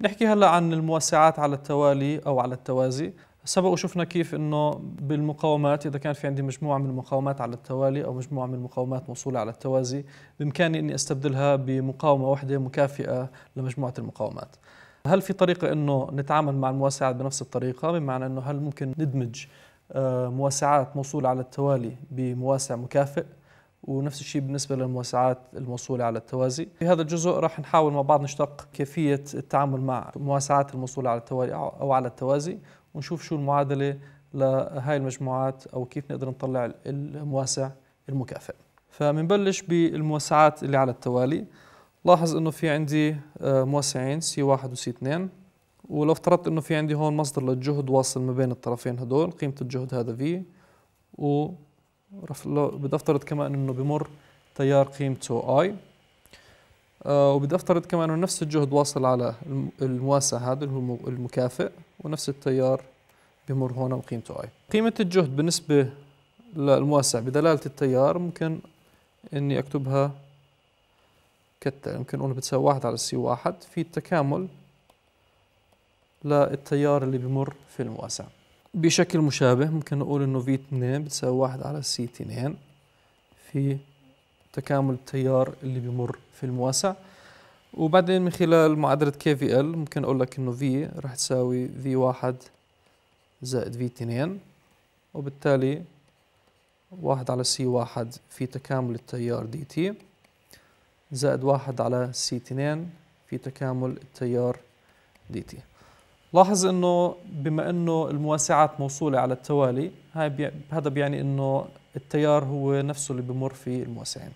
نحكي هلا عن الموسعات على التوالي او على التوازي سبق وشفنا كيف انه بالمقاومات اذا كان في عندي مجموعه من المقاومات على التوالي او مجموعه من المقاومات موصوله على التوازي بامكاني اني استبدلها بمقاومه واحده مكافئه لمجموعه المقاومات هل في طريقه انه نتعامل مع المواسعات بنفس الطريقه بمعنى انه هل ممكن ندمج آه، مواسعات موصوله على التوالي بمواسع مكافئ ونفس الشيء بالنسبة للموسعات الموصولة على التوازي في هذا الجزء راح نحاول مع بعض نشتق كيفية التعامل مع الموسعات الموصولة على التوازي أو على التوازي ونشوف شو المعادلة لهاي المجموعات أو كيف نقدر نطلع المواسع المكافئ فبنبلش بالموسعات اللي على التوالي لاحظ انه في عندي آه، موسعين سي 1 وسي 2 ولو افترضت انه في عندي هون مصدر للجهد واصل ما بين الطرفين هدول قيمة الجهد هذا في و بدي افترض كمان انه بمر تيار قيمته اي آه، وبدي افترض كمان انه نفس الجهد واصل على المواسع هذا اللي هو المكافئ ونفس التيار بمر هون وقيمته اي قيمة الجهد بالنسبة للمواسع بدلالة التيار ممكن اني اكتبها كالتالي ممكن اقول بتساوي واحد على سي واحد في التكامل للتيار اللي بمر في المواسع بشكل مشابه ممكن نقول انه في 2 بتساوي 1 على سي 2 في تكامل التيار اللي بيمر في المواسع وبعدين من خلال معادلة كي في ال ممكن اقول لك انه في راح تساوي في 1 زائد في 2 وبالتالي 1 على سي 1 في تكامل التيار دي تي زائد 1 على سي 2 في تكامل التيار دي تي لاحظ انه بما انه المواسعات موصوله على التوالي هاي بي... هذا بيعني انه التيار هو نفسه اللي بمر في المواسعين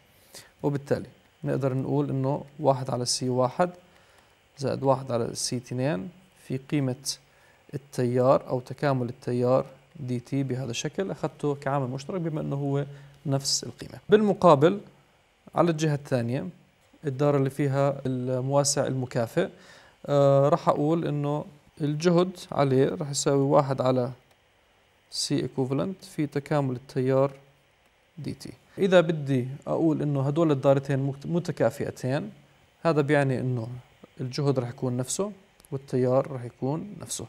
وبالتالي نقدر نقول انه واحد على سي واحد زائد واحد على سي اثنين في قيمة التيار أو تكامل التيار دي تي بهذا الشكل أخذته كعامل مشترك بما أنه هو نفس القيمة بالمقابل على الجهة الثانية الدارة اللي فيها المواسع المكافئ آه راح أقول أنه الجهد عليه راح يساوي واحد على سي equivalent في تكامل التيار دي تي إذا بدي أقول إنه هدول الدارتين متكافئتين هذا بيعني إنه الجهد راح يكون نفسه والتيار راح يكون نفسه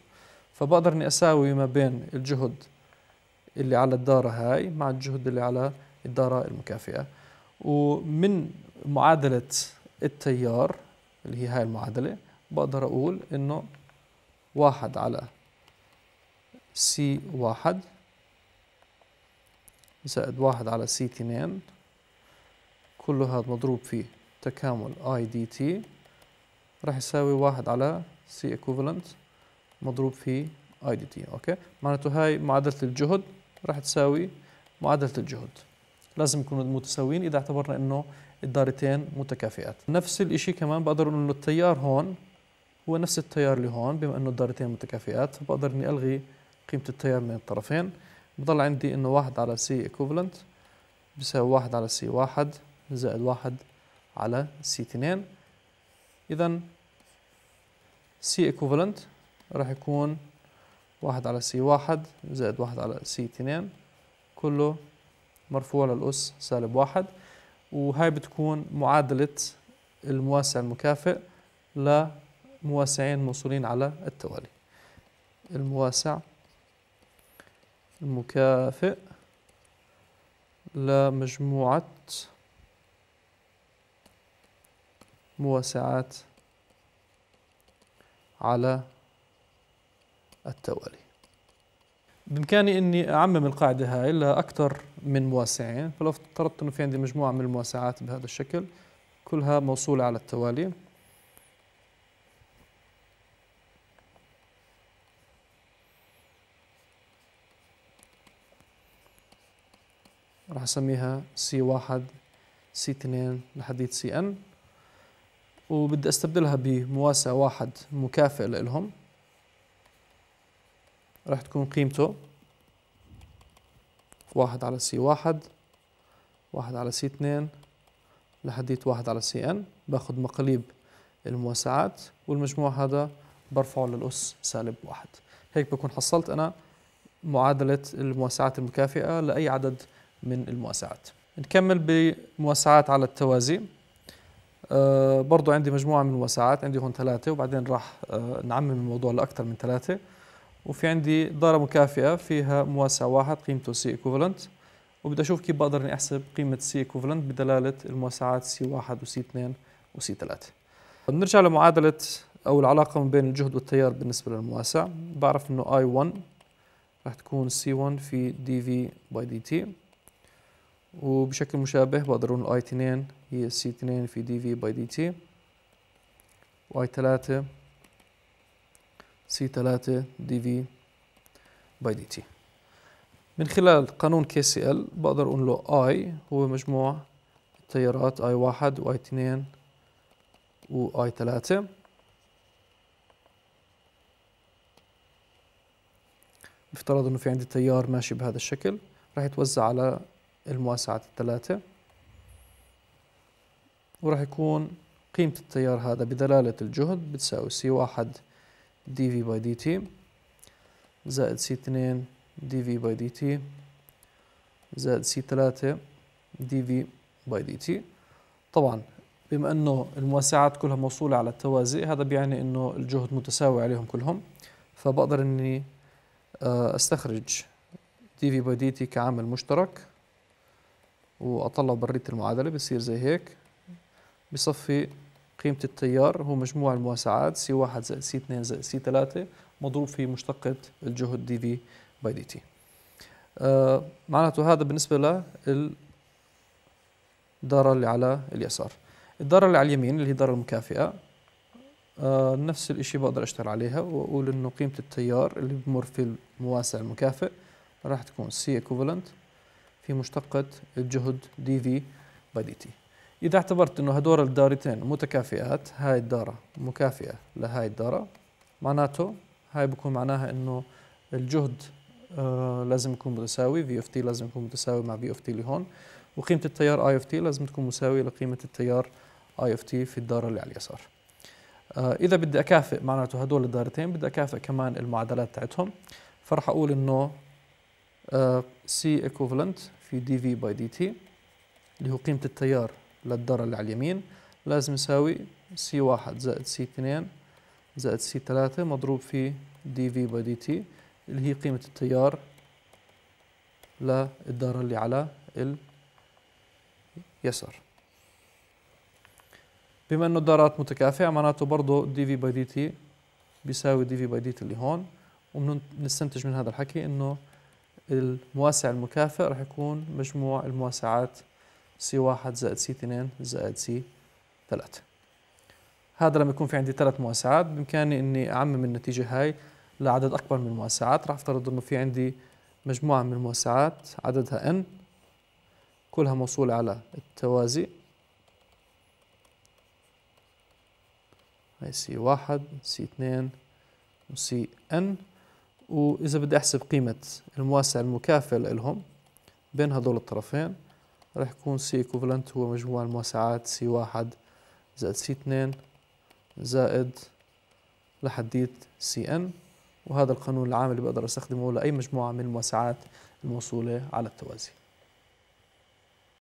فبقدر إني أساوي ما بين الجهد اللي على الدارة هاي مع الجهد اللي على الدارة المكافئة ومن معادلة التيار اللي هي هاي المعادلة بقدر أقول إنه واحد على سي واحد زائد واحد على سي اثنين كل هذا مضروب في تكامل اي دي تي راح يساوي واحد على سي equivalent مضروب في اي دي تي اوكي معناته هاي معادلة الجهد راح تساوي معادلة الجهد لازم يكونوا متساويين اذا اعتبرنا انه الدارتين متكافئات نفس الشيء كمان بقدر اقول انه التيار هون هو نفس التيار اللي هون بما انه الدارتين متكافئات فبقدر اني الغي قيمه التيار من الطرفين بضل عندي انه واحد على سي ايكوفالنت بيساوي واحد على سي واحد زائد واحد على سي اثنين اذا سي ايكوفالنت راح يكون واحد على سي واحد زائد واحد على سي اثنين كله مرفوع للأس سالب واحد وهاي بتكون معادلة المواسع المكافئ ل مواسعين موصولين على التوالي المواسع المكافئ لمجموعة مواسعات على التوالي بإمكاني أني أعمم القاعدة هاي لأكثر من مواسعين فلو افترضت أنه في عندي مجموعة من المواسعات بهذا الشكل كلها موصولة على التوالي راح اسميها سي واحد سي اثنين لحديت سي ان وبدي استبدلها بمواسع واحد مكافئ لإلهم راح تكون قيمته واحد على سي واحد واحد على سي اثنين لحديت واحد على سي ان باخذ مقاليب المواسعات والمجموع هذا برفعه للأس سالب واحد هيك بكون حصلت أنا معادلة المواسعات المكافئة لأي عدد من المواسعات نكمل بمواسعات على التوازي أه برضو عندي مجموعة من المواسعات عندي هون ثلاثة وبعدين راح أه نعمم الموضوع لأكثر من ثلاثة وفي عندي دارة مكافئة فيها مواسع واحد قيمته سي ايكوفالنت وبدي أشوف كيف بقدر إني أحسب قيمة سي ايكوفالنت بدلالة المواسعات سي واحد وسي اثنين وسي ثلاثة بنرجع لمعادلة أو العلاقة ما بين الجهد والتيار بالنسبة للمواسع بعرف إنه I1 راح تكون C1 في dV باي دي تي وبشكل مشابه بقدر اقول اي 2 هي سي 2 في دي في باي دي تي واي 3 سي 3 دي في باي دي تي من خلال قانون كي سي ال بقدر اقول له اي هو مجموع التيارات اي 1 واي 2 واي 3 يفترض انه في عندي تيار ماشي بهذا الشكل راح يتوزع على المواسعات الثلاثة وراح يكون قيمة التيار هذا بدلالة الجهد بتساوي سي واحد دي في باي دي تي زائد سي اثنين دي في باي دي تي زائد سي ثلاثة دي في باي دي تي طبعا بما انه المواسعات كلها موصولة على التوازي هذا بيعني انه الجهد متساوي عليهم كلهم فبقدر اني آه، استخرج دي في باي دي تي كعامل مشترك واطلع برية المعادلة بصير زي هيك بصفي قيمة التيار هو مجموع المواسعات سي واحد زائد سي اثنين زائد سي ثلاثة مضروب في مشتقة الجهد دي في باي دي تي آه معناته هذا بالنسبة للدارة اللي على اليسار الدارة اللي على اليمين اللي هي الدارة المكافئة آه نفس الشيء بقدر اشتغل عليها واقول انه قيمة التيار اللي بمر في المواسع المكافئ راح تكون سي ايكوفالنت في مشتقة الجهد دي في باي دي تي إذا اعتبرت أنه هدول الدارتين متكافئات هاي الدارة مكافئة لهاي الدارة معناته هاي بكون معناها أنه الجهد آه لازم يكون متساوي في اوف تي لازم يكون متساوي مع في اوف تي اللي هون وقيمة التيار اي اوف تي لازم تكون مساوية لقيمة التيار اي اوف تي في الدارة اللي على اليسار آه إذا بدي أكافئ معناته هدول الدارتين بدي أكافئ كمان المعادلات تاعتهم فرح أقول إنه سي equivalent في دي في باي دي تي اللي هو قيمة التيار للذرة اللي على اليمين لازم يساوي سي واحد زائد سي اثنين زائد سي ثلاثة مضروب في دي في باي دي تي اللي هي قيمة التيار للذرة اللي على اليسار بما انه الدارات متكافئة معناته برضه دي في باي دي تي بيساوي دي في باي دي تي اللي هون وبنستنتج من هذا الحكي انه المواسع المكافئ راح يكون مجموع المواسعات C1 زائد C2 زائد C3 هذا لما يكون في عندي ثلاث مواسعات بامكاني اني اعمم النتيجة هاي لعدد اكبر من المواسعات راح افترض انه في عندي مجموعة من المواسعات عددها N كلها موصولة على التوازي هاي C1 C2 و CN وإذا بدي أحسب قيمة المواسع المكافئة لهم بين هدول الطرفين راح يكون سي ايكوفالنت هو مجموع المواسعات سي واحد زائد سي اثنين زائد لحديت سي ان وهذا القانون العام اللي بقدر استخدمه لأي مجموعة من المواسعات الموصولة على التوازي